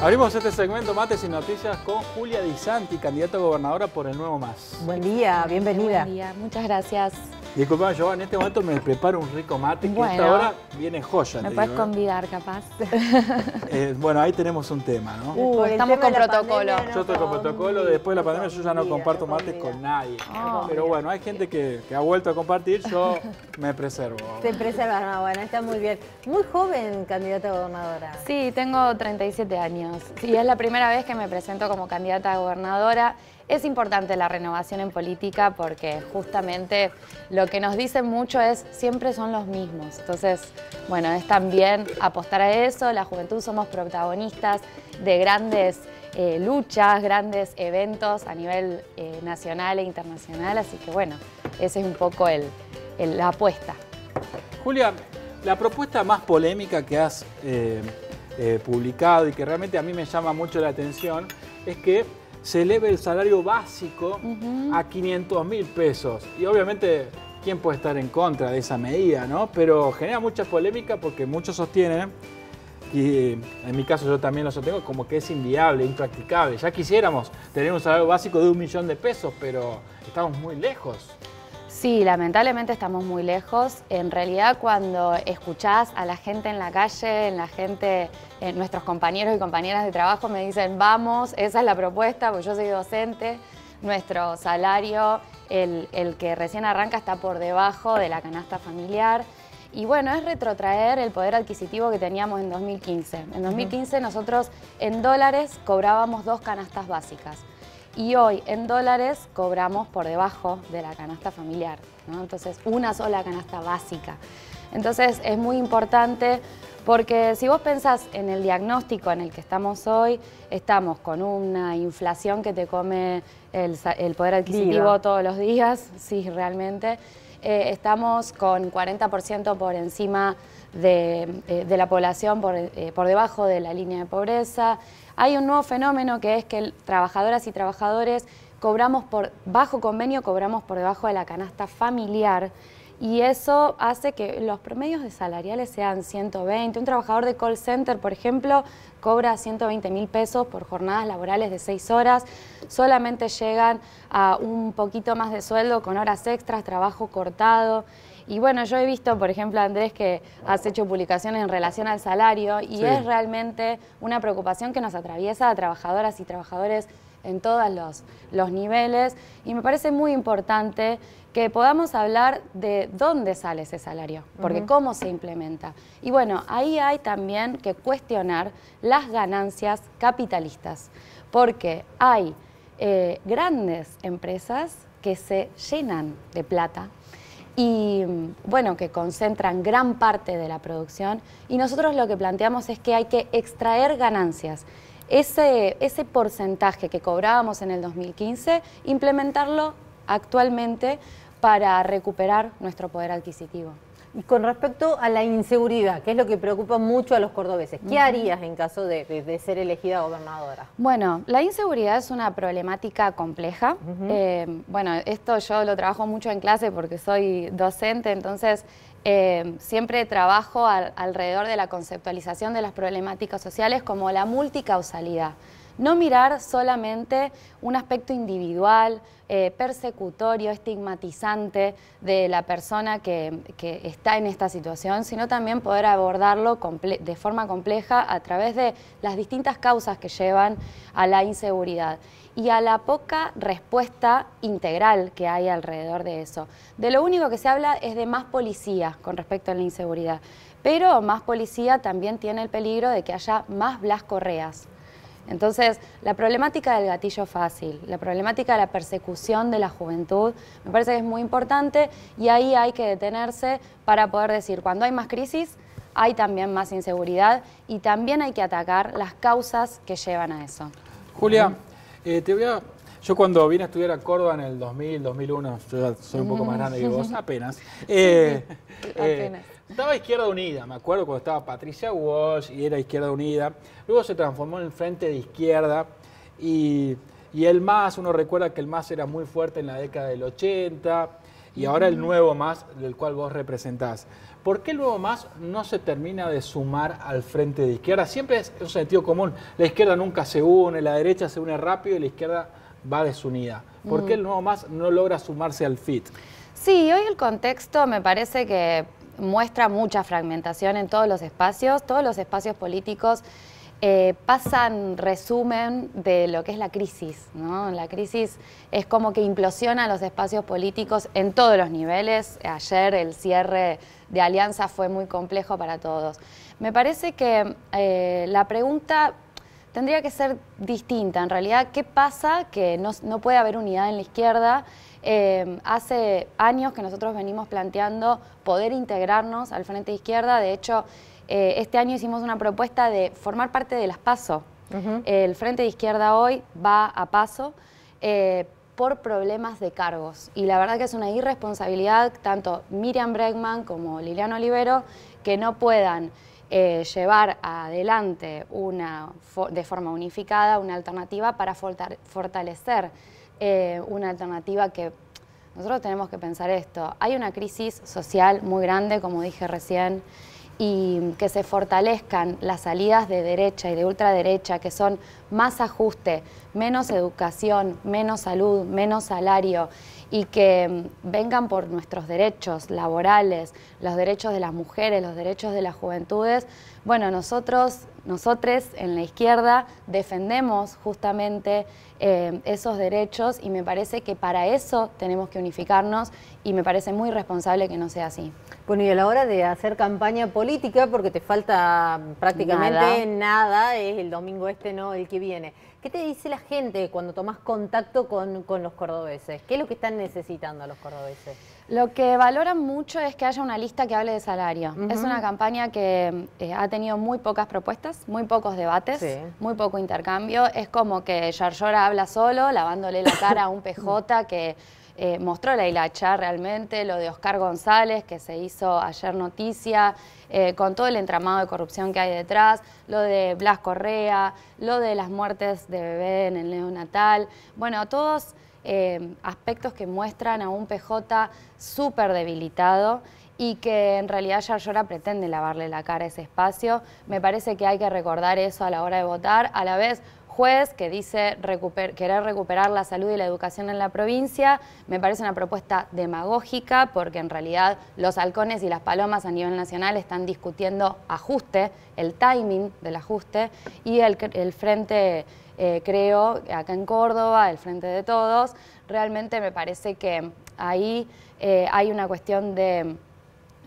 Abrimos este segmento Mates y Noticias con Julia Di Santi, candidata a gobernadora por el Nuevo Más. Buen día, bienvenida. Buen día, muchas gracias. Disculpa, yo en este momento me preparo un rico mate que a esta viene joya. Me puedes ¿eh? convidar, capaz. Eh, bueno, ahí tenemos un tema, ¿no? Uh, estamos con protocolo. yo estoy con protocolo. Después de la pandemia yo ya no comparto mate con nadie. Ah, Pero bueno, hay gente que, ha vuelto a compartir, yo me preservo. Te preservas, bueno, está muy bien. Muy joven candidata a gobernadora. Sí, tengo 37 años. y es la primera vez que me presento como candidata a gobernadora. Es importante la renovación en política porque justamente lo que nos dicen mucho es siempre son los mismos. Entonces, bueno, es también apostar a eso. La juventud somos protagonistas de grandes eh, luchas, grandes eventos a nivel eh, nacional e internacional. Así que bueno, esa es un poco la apuesta. Julia, la propuesta más polémica que has eh, publicado y que realmente a mí me llama mucho la atención es que se eleve el salario básico a 500 mil pesos. Y obviamente, ¿quién puede estar en contra de esa medida? ¿no? Pero genera mucha polémica porque muchos sostienen, y en mi caso yo también lo sostengo, como que es inviable, impracticable. Ya quisiéramos tener un salario básico de un millón de pesos, pero estamos muy lejos. Sí, lamentablemente estamos muy lejos. En realidad cuando escuchás a la gente en la calle, en la gente, en nuestros compañeros y compañeras de trabajo me dicen, vamos, esa es la propuesta, porque yo soy docente, nuestro salario, el que recién arranca está por debajo de la canasta familiar. Y bueno, es retrotraer el poder adquisitivo que teníamos en 2015. En 2015 nosotros en dólares cobrábamos dos canastas básicas y hoy en dólares cobramos por debajo de la canasta familiar, ¿no? entonces una sola canasta básica. Entonces es muy importante porque si vos pensás en el diagnóstico en el que estamos hoy, estamos con una inflación que te come el, poder adquisitivo todos los días, sí, realmente. Eh, estamos con 40% por encima de, eh, la población, eh, por, debajo de la línea de pobreza. Hay un nuevo fenómeno que es que trabajadoras y trabajadores cobramos por, bajo convenio, cobramos por debajo de la canasta familiar y eso hace que los promedios de salariales sean 120. Un trabajador de call center, por ejemplo, cobra 120 mil pesos por jornadas laborales de 6 horas, solamente llegan a un poquito más de sueldo con horas extras, trabajo cortado. Y bueno, yo he visto, por ejemplo, Andrés, que has hecho publicaciones en relación al salario y es realmente una preocupación que nos atraviesa a trabajadoras y trabajadores en todos los, niveles y me parece muy importante que podamos hablar de dónde sale ese salario, porque cómo se implementa. Y bueno, ahí hay también que cuestionar las ganancias capitalistas, porque hay eh, grandes empresas que se llenan de plata y bueno, que concentran gran parte de la producción y nosotros lo que planteamos es que hay que extraer ganancias ese, porcentaje que cobrábamos en el 2015, implementarlo actualmente para recuperar nuestro poder adquisitivo. Y con respecto a la inseguridad, que es lo que preocupa mucho a los cordobeses, ¿qué harías en caso de, ser elegida gobernadora? Bueno, la inseguridad es una problemática compleja. Eh, bueno, esto yo lo trabajo mucho en clase porque soy docente, entonces eh, siempre trabajo alrededor de la conceptualización de las problemáticas sociales como la multicausalidad. No mirar solamente un aspecto individual, eh, persecutorio, estigmatizante de la persona que, está en esta situación, sino también poder abordarlo de forma compleja a través de las distintas causas que llevan a la inseguridad y a la poca respuesta integral que hay alrededor de eso. De lo único que se habla es de más policía con respecto a la inseguridad, pero más policía también tiene el peligro de que haya más Blas Correas. Entonces, la problemática del gatillo fácil, la problemática de la persecución de la juventud, me parece que es muy importante y ahí hay que detenerse para poder decir, cuando hay más crisis, hay también más inseguridad y también hay que atacar las causas que llevan a eso. Julia, eh, te voy a... Yo cuando vine a estudiar a Córdoba en el 2000, 2001, yo soy un poco más mm. grande que vos, apenas. Eh, eh, apenas. Estaba Izquierda Unida, me acuerdo cuando estaba Patricia Walsh y era Izquierda Unida. Luego se transformó en Frente de Izquierda y, y el MAS, uno recuerda que el MAS era muy fuerte en la década del 80 y ahora el nuevo MAS, del cual vos representás. ¿Por qué el nuevo MAS no se termina de sumar al frente de izquierda? Siempre es un sentido común. La izquierda nunca se une, la derecha se une rápido y la izquierda va desunida. ¿Por qué mm. el nuevo MAS no logra sumarse al FIT? Sí, hoy el contexto me parece que muestra mucha fragmentación en todos los espacios, todos los espacios políticos eh, pasan resumen de lo que es la crisis. ¿no? La crisis es como que implosiona los espacios políticos en todos los niveles. Ayer el cierre de Alianza fue muy complejo para todos. Me parece que eh, la pregunta tendría que ser distinta. En realidad, ¿qué pasa que no puede haber unidad en la izquierda? Em, hace años que nosotros venimos planteando poder integrarnos al Frente de Izquierda. De hecho, eh, este año hicimos una propuesta de formar parte de las PASO. El Frente de Izquierda hoy va a PASO. Eh, por problemas de cargos. Y la verdad que es una irresponsabilidad, tanto Miriam Bregman como Liliana Olivero, que no puedan eh, llevar adelante una, de forma unificada una alternativa para fortalecer eh, una alternativa que nosotros tenemos que pensar esto. Hay una crisis social muy grande, como dije recién, y que se fortalezcan las salidas de derecha y de ultraderecha, que son más ajuste, menos educación, menos salud, menos salario y que mm, vengan por nuestros derechos laborales, los derechos de las mujeres, los derechos de las juventudes, bueno, nosotros, nosotros en la izquierda defendemos justamente eh, esos derechos y me parece que para eso tenemos que unificarnos y me parece muy responsable que no sea así. Bueno, y a la hora de hacer campaña política, porque te falta prácticamente nada, nada es el domingo este, no el que viene, ¿qué te dice la gente cuando tomas contacto con, con los cordobeses? ¿Qué es lo que están necesitando los cordobeses? Lo que valoran mucho es que haya una lista que hable de salario. Es una campaña que eh, ha tenido muy pocas propuestas, muy pocos debates, muy poco intercambio. Es como que Yarlora habla solo, lavándole la cara a un PJ que eh, mostró la hilacha realmente, lo de Oscar González, que se hizo ayer noticia, eh, con todo el entramado de corrupción que hay detrás, lo de Blas Correa, lo de las muertes de bebé en el neonatal. Bueno, todos Em, aspectos que muestran a un PJ súper debilitado y que en realidad Yarlora pretende lavarle la cara a ese espacio. Me parece que hay que recordar eso a la hora de votar. A la vez, juez que dice querer recuperar la salud y la educación en la provincia. Me parece una propuesta demagógica porque en realidad los halcones y las palomas a nivel nacional están discutiendo ajuste, el timing del ajuste y el, frente... Eh, creo, acá en Córdoba, el Frente de Todos, realmente me parece que ahí eh, hay una cuestión de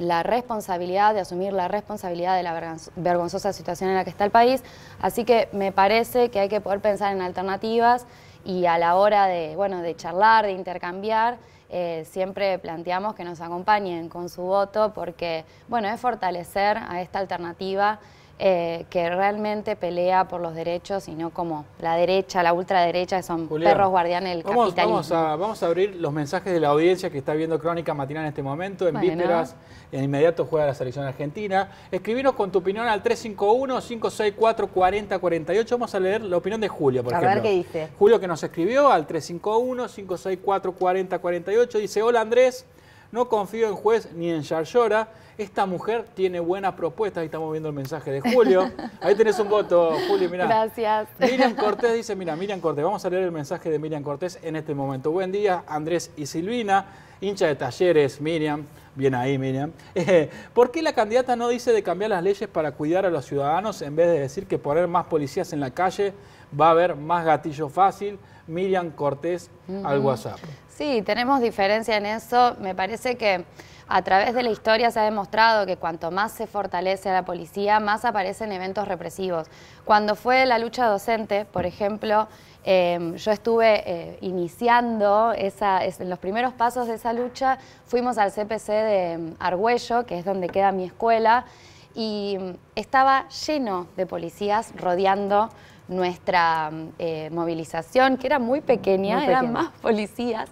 la responsabilidad, de asumir la responsabilidad de la vergonzosa situación en la que está el país. Así que me parece que hay que poder pensar en alternativas y a la hora de, de charlar, de intercambiar, eh, siempre planteamos que nos acompañen con su voto porque, bueno, es fortalecer a esta alternativa. Eh, que realmente pelea por los derechos y no como la derecha, la ultraderecha, que son perros guardianes del vamos, capitalismo. Vamos a, abrir los mensajes de la audiencia que está viendo Crónica Matinal en este momento, en vísperas, en inmediato juega la selección argentina. Escribinos con tu opinión al 351-564-4048. Vamos a leer la opinión de Julio, por ejemplo. a ver qué dice. Julio que nos escribió al 351-564-4048. Dice, hola Andrés. No confío en juez ni en Yarlora. Esta mujer tiene buenas propuestas. Ahí estamos viendo el mensaje de Julio. Ahí tenés un voto, Julio, Gracias. Miriam Cortés dice, mira, Miriam Cortés, vamos a leer el mensaje de Miriam Cortés en este momento. Buen día, Andrés y Silvina hincha de talleres, Miriam, bien ahí Miriam, eh, ¿por qué la candidata no dice de cambiar las leyes para cuidar a los ciudadanos en vez de decir que poner más policías en la calle va a haber más gatillo fácil? Miriam Cortés al WhatsApp. Sí, tenemos diferencia en eso. Me parece que... A través de la historia se ha demostrado que cuanto más se fortalece a la policía, más aparecen eventos represivos. Cuando fue la lucha docente, por ejemplo, em, yo estuve eh, iniciando en los primeros pasos de esa lucha, fuimos al CPC de em, Argüello, que es donde queda mi escuela, y em, estaba lleno de policías rodeando nuestra eh, movilización, que era muy pequeña, eran más policías.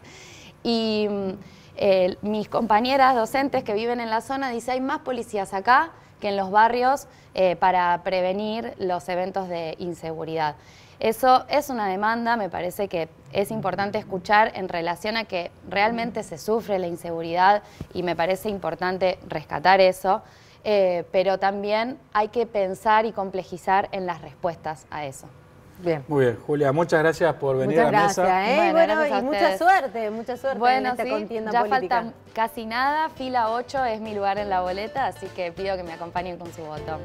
Y mis compañeras docentes que viven en la zona dicen hay más policías acá que en los barrios eh, para prevenir los eventos de inseguridad. Eso es una demanda, me parece que es importante escuchar en relación a que realmente se sufre la inseguridad y me parece importante rescatar eso, eh, pero también hay que pensar y complejizar en las respuestas a eso. Bien. Muy bien, Julia, muchas gracias por venir muchas a la gracias, mesa. ¿eh? Bueno, gracias y mucha suerte, mucha suerte bueno, sí, ya falta casi nada, fila 8 es mi lugar en la boleta, así que pido que me acompañen con su voto.